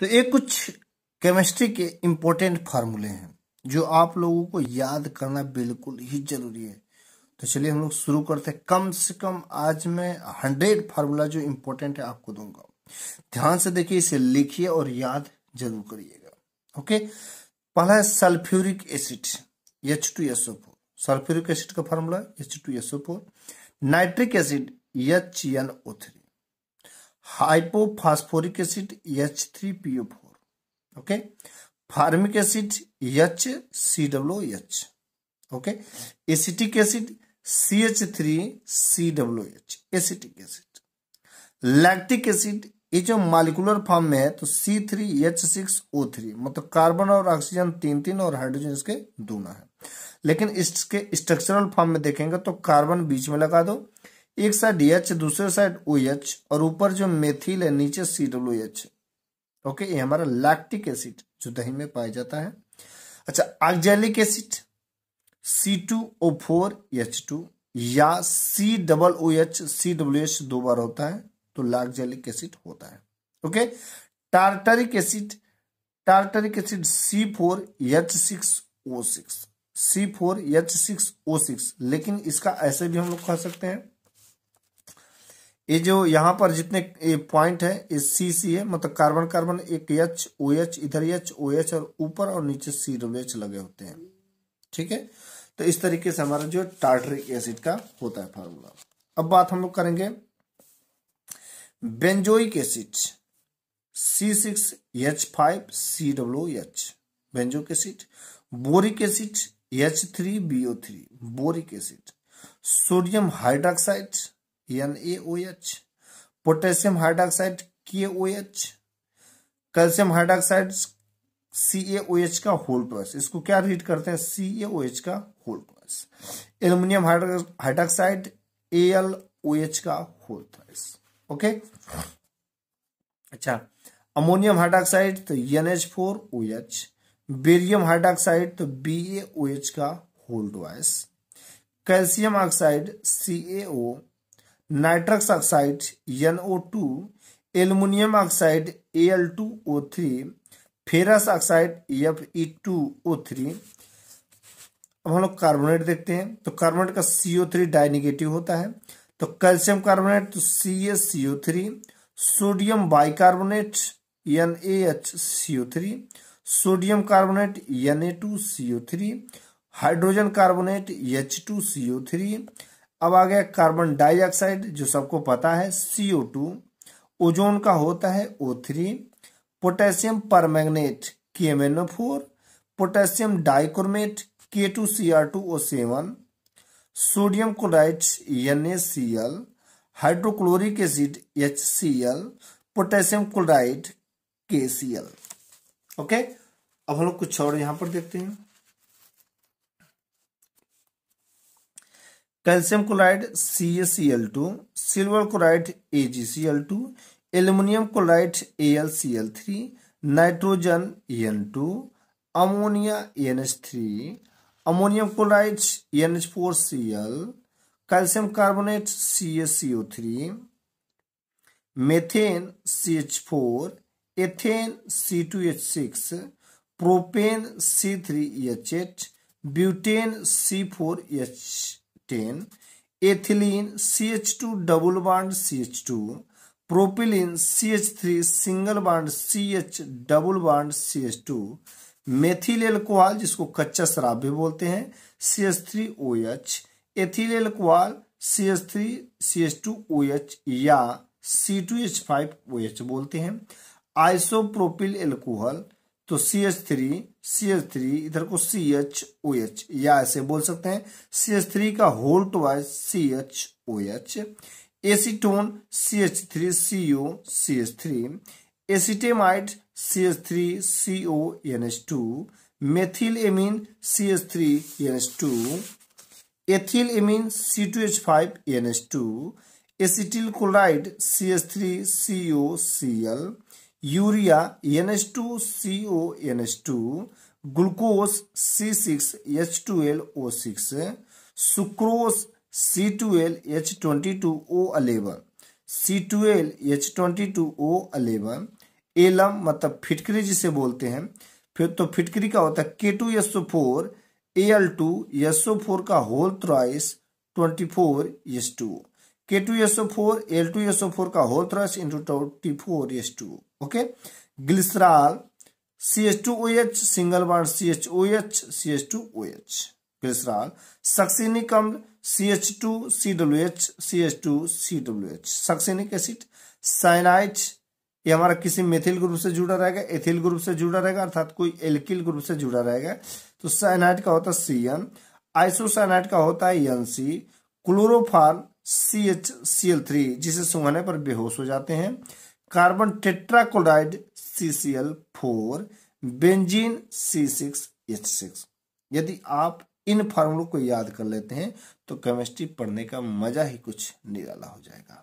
तो ये कुछ केमिस्ट्री के इम्पोर्टेंट फार्मूले हैं जो आप लोगों को याद करना बिल्कुल ही जरूरी है तो चलिए हम लोग शुरू करते हैं कम से कम आज मैं हंड्रेड फार्मूला जो इम्पोर्टेंट है आपको दूंगा ध्यान से देखिए इसे लिखिए और याद जरूर करिएगा ओके पहला है sulphuric acid H two S O four sulphuric acid का formula H two S O four nitric acid H N O three hypophosphoric acid H three P O four okay formic acid H C W H okay acetic acid C H three C W H acetic acid lactic acid ये जो molecular form में है तो C three H six O three मतलब carbon और oxygen तीन तीन और हाइड्रोजन इसके दोनों है लेकिन इसके स्ट्रक्चरल फॉर्म में देखेंगे तो कार्बन बीच में लगा दो एक साइड एच दूसरे साइड ओ एच और ऊपर जो मेथिल है नीचे सी डब्ल्यू एच ओके ये हमारा लैक्टिक एसिड जो दही में पाया जाता है अच्छा oxalic acid C two O four H two या C double O H C W H दो बार होता है तो लैक्जेलिक एसिड होता है okay tartaric acid tartaric acid C four H six O six C four H six O six लेकिन इसका ऐसे भी हम लोग कह सकते हैं ये जो यहाँ पर जितने पॉइंट है ये सी सी है मतलब कार्बन कार्बन एक एच ओ एच इधर एच ओ एच और ऊपर और नीचे सी डब्ल्यू एच लगे होते हैं ठीक है तो इस तरीके से हमारा जो टार्टरिक एसिड का होता है फार्मूला अब बात हम लोग करेंगे benzoic acid C six H five C W H benzoic acid boric acid H three B O three boric acid sodium hydroxide NaOH potassium hydroxide K O H calcium hydroxide C H का whole plus इसको क्या read करते हैं C H का whole plus aluminium hydroxide A L O H का whole plus okay अच्छा ammonium hydroxide तो N H four O H barium hydroxide तो बी एच का whole twice calcium oxide C A nitrous oxide NO2 aluminium oxide Al2O3 ferrous oxide Fe2O3 अब हम लोग carbonate देखते हैं तो कार्बोनेट का CO3 डाइनिगेटिव होता है तो कैल्शियम कार्बोनेट तो CaCO3 sodium bicarbonate NaHCO3 sodium carbonate Na2CO3 hydrogen carbonate H2CO3 अब आ गया कार्बन डाइऑक्साइड जो सबको पता है सीओ टू ओजोन का होता है O three potassium permanganate K M N O four potassium dichromate K two C R two O seven sodium chloride N A C L hydrochloric acid H C L potassium chloride K C L okay अब हम लोग कुछ और यहां पर देखते हैं calcium chloride C C L two silver chloride A G C L two chloride AlCl3, L C L three nitrogen N e two ammonia N H three ammonium chloride N H four C L calcium carbonate C three methane C H four ethane C two H six propane C three H butane C four H ten ethylene C H two double bond C H two propylene C H three single bond C H double bond C H two methyl alcohol जिसको कच्चा शराब भी बोलते हैं C H three O H ethyl alcohol C H three C H two O H या C two H five O H बोलते हैं isopropyl alcohol तो C H three C H three इधर को सी एच ओ एच या ऐसे बोल सकते हैं सी एच थ्री का whole twice C H O H acetone C H three C O C H three acetamide C H three C O N H two methyl amine C H three N H two ethyl amine C two H five N H two acetyl chloride C H three C O C L urea N S two C O N S two glucose C six H two L O six sucrose C two L H twenty two O eleven C two L H twenty two O eleven alum मतलब फिटकरी जिसे बोलते हैं फिर तो फिटकरी का होता है K two S O four A L two S O four का whole thrice twenty four S two O K two S O four L two S O four का whole thrice into twenty four S two okay glycerol C H two O H single bar C H O H C H two O H glycerol succinic अम्ल C H two C W H C H two C W H succinic acid cyanide ये हमारा किसी methyl group से जुड़ा रहेगा ethyl group से जुड़ा रहेगा अर्थात कोई एल्किल ग्रुप से जुड़ा रहेगा तो साइनाइट का होता है सी एन आइसोसाइनाइट का होता है N C chloroform C H C L three जिसे सुंघाने पर बेहोश हो जाते हैं carbon tetrachloride C C L four benzene C six H six यदि आप इन फार्मूलों को याद कर लेते हैं तो केमिस्ट्री पढ़ने का मजा ही कुछ निराला हो जाएगा